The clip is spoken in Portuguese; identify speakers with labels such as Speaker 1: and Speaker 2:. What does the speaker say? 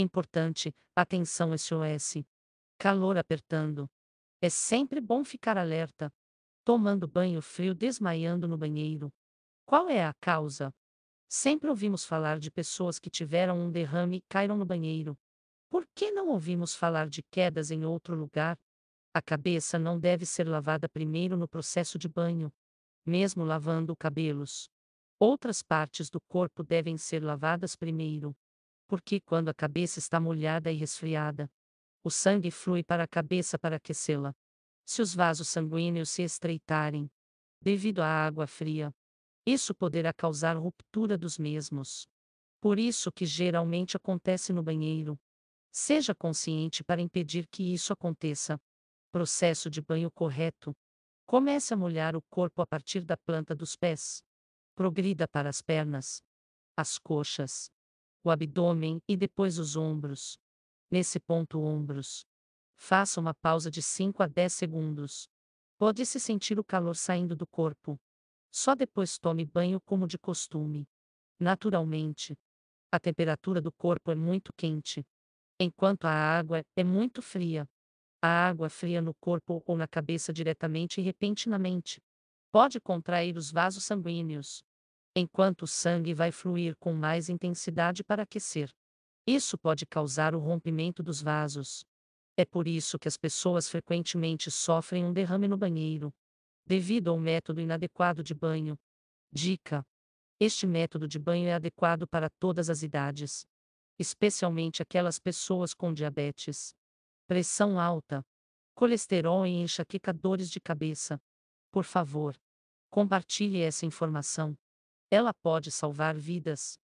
Speaker 1: Importante, atenção SOS. Calor apertando. É sempre bom ficar alerta. Tomando banho frio desmaiando no banheiro. Qual é a causa? Sempre ouvimos falar de pessoas que tiveram um derrame e caíram no banheiro. Por que não ouvimos falar de quedas em outro lugar? A cabeça não deve ser lavada primeiro no processo de banho, mesmo lavando cabelos. Outras partes do corpo devem ser lavadas primeiro porque quando a cabeça está molhada e resfriada, o sangue flui para a cabeça para aquecê-la. Se os vasos sanguíneos se estreitarem, devido à água fria, isso poderá causar ruptura dos mesmos. Por isso que geralmente acontece no banheiro. Seja consciente para impedir que isso aconteça. Processo de banho correto. Comece a molhar o corpo a partir da planta dos pés. Progrida para as pernas, as coxas, o abdômen e depois os ombros. Nesse ponto, ombros. Faça uma pausa de 5 a 10 segundos. Pode-se sentir o calor saindo do corpo. Só depois tome banho como de costume. Naturalmente. A temperatura do corpo é muito quente, enquanto a água é muito fria. A água fria no corpo ou na cabeça diretamente e repentinamente pode contrair os vasos sanguíneos, enquanto o sangue vai fluir com mais intensidade para aquecer. Isso pode causar o rompimento dos vasos. É por isso que as pessoas frequentemente sofrem um derrame no banheiro, devido ao método inadequado de banho. Dica: Este método de banho é adequado para todas as idades, especialmente aquelas pessoas com diabetes, pressão alta, colesterol e enxaqueca dores de cabeça. Por favor, compartilhe essa informação. Ela pode salvar vidas.